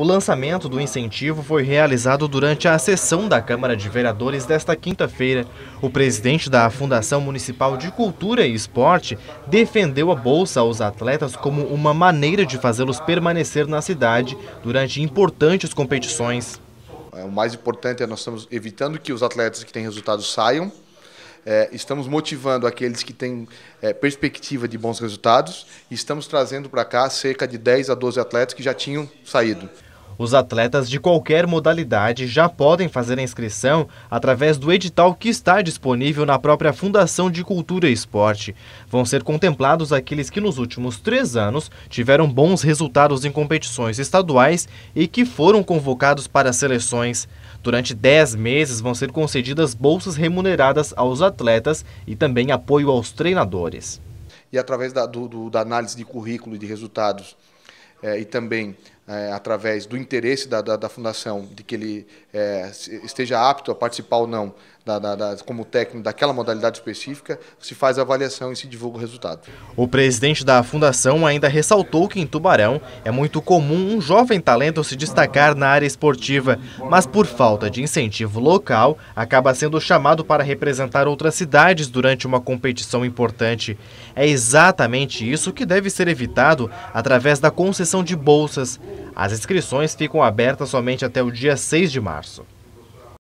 O lançamento do incentivo foi realizado durante a sessão da Câmara de Vereadores desta quinta-feira. O presidente da Fundação Municipal de Cultura e Esporte defendeu a bolsa aos atletas como uma maneira de fazê-los permanecer na cidade durante importantes competições. É, o mais importante é nós estamos evitando que os atletas que têm resultados saiam. É, estamos motivando aqueles que têm é, perspectiva de bons resultados e estamos trazendo para cá cerca de 10 a 12 atletas que já tinham saído. Os atletas de qualquer modalidade já podem fazer a inscrição através do edital que está disponível na própria Fundação de Cultura e Esporte. Vão ser contemplados aqueles que nos últimos três anos tiveram bons resultados em competições estaduais e que foram convocados para seleções. Durante dez meses vão ser concedidas bolsas remuneradas aos atletas e também apoio aos treinadores. E através da, do, da análise de currículo e de resultados é, e também é, através do interesse da, da, da, fundação de que ele é, esteja apto a participar ou não da, da, como técnico daquela modalidade específica, se faz a avaliação e se divulga o resultado. O presidente da fundação ainda ressaltou que em Tubarão é muito comum um jovem talento se destacar na área esportiva, mas por falta de incentivo local, acaba sendo chamado para representar outras cidades durante uma competição importante. É exatamente isso que deve ser evitado através da concessão de bolsas. As inscrições ficam abertas somente até o dia 6 de março.